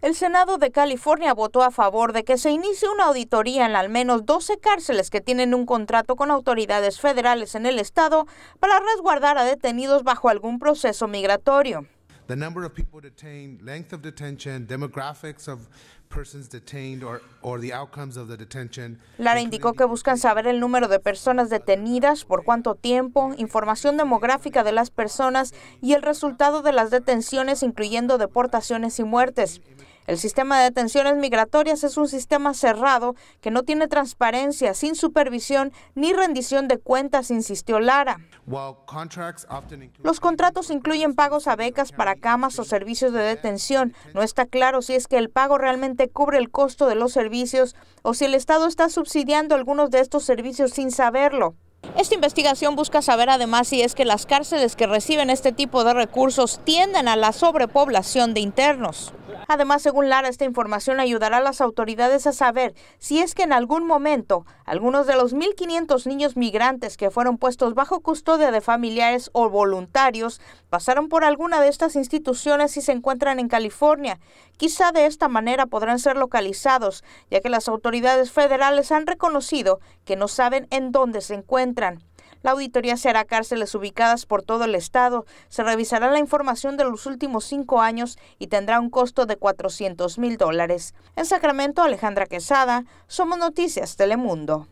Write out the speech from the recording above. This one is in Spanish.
El Senado de California votó a favor de que se inicie una auditoría en al menos 12 cárceles que tienen un contrato con autoridades federales en el estado para resguardar a detenidos bajo algún proceso migratorio. Lara indicó que buscan saber el número de personas detenidas, por cuánto tiempo, información demográfica de las personas y el resultado de las detenciones, incluyendo deportaciones y muertes. El sistema de detenciones migratorias es un sistema cerrado que no tiene transparencia, sin supervisión ni rendición de cuentas, insistió Lara. Los contratos incluyen pagos a becas para camas o servicios de detención. No está claro si es que el pago realmente cubre el costo de los servicios o si el Estado está subsidiando algunos de estos servicios sin saberlo. Esta investigación busca saber además si es que las cárceles que reciben este tipo de recursos tienden a la sobrepoblación de internos. Además, según Lara, esta información ayudará a las autoridades a saber si es que en algún momento algunos de los 1.500 niños migrantes que fueron puestos bajo custodia de familiares o voluntarios pasaron por alguna de estas instituciones y se encuentran en California. Quizá de esta manera podrán ser localizados, ya que las autoridades federales han reconocido que no saben en dónde se encuentran la auditoría se hará cárceles ubicadas por todo el estado, se revisará la información de los últimos cinco años y tendrá un costo de 400 mil dólares. En Sacramento, Alejandra Quesada, Somos Noticias Telemundo.